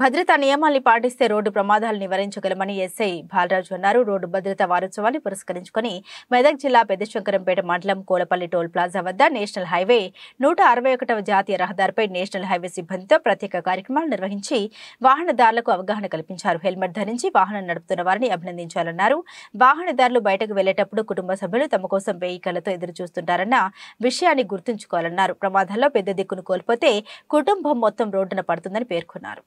భద్రతా నియమాల్ని పాటిస్తే రోడ్డు ప్రమాదాలు నివారించగలమని ఎస్ఐ బాలరాజు అన్నారు రోడ్డు భద్రతా వారోత్సవాన్ని పురస్కరించుకుని మెదక్ జిల్లా పెద్దశంకరంపేట మండలం కోలపల్లి టోల్ ప్లాజా వద్ద నేషనల్ హైవే నూట జాతీయ రహదారిపై నేషనల్ హైవే సిబ్బందితో ప్రత్యేక కార్యక్రమాలు నిర్వహించి వాహనదారులకు అవగాహన కల్పించారు హెల్మెట్ ధరించి వాహనం నడుపుతున్న వారిని అభినందించాలన్నారు వాహనదారులు బయటకు వెళ్లేటప్పుడు కుటుంబ సభ్యులు తమ కోసం వెయ్యి కళ్ళతో ఎదురు చూస్తుంటారన్న విషయాన్ని గుర్తుంచుకోవాలన్నారు ప్రమాదాల్లో పెద్ద దిక్కును కోల్పోతే కుటుంబం మొత్తం రోడ్డున పడుతుందని పేర్కొన్నారు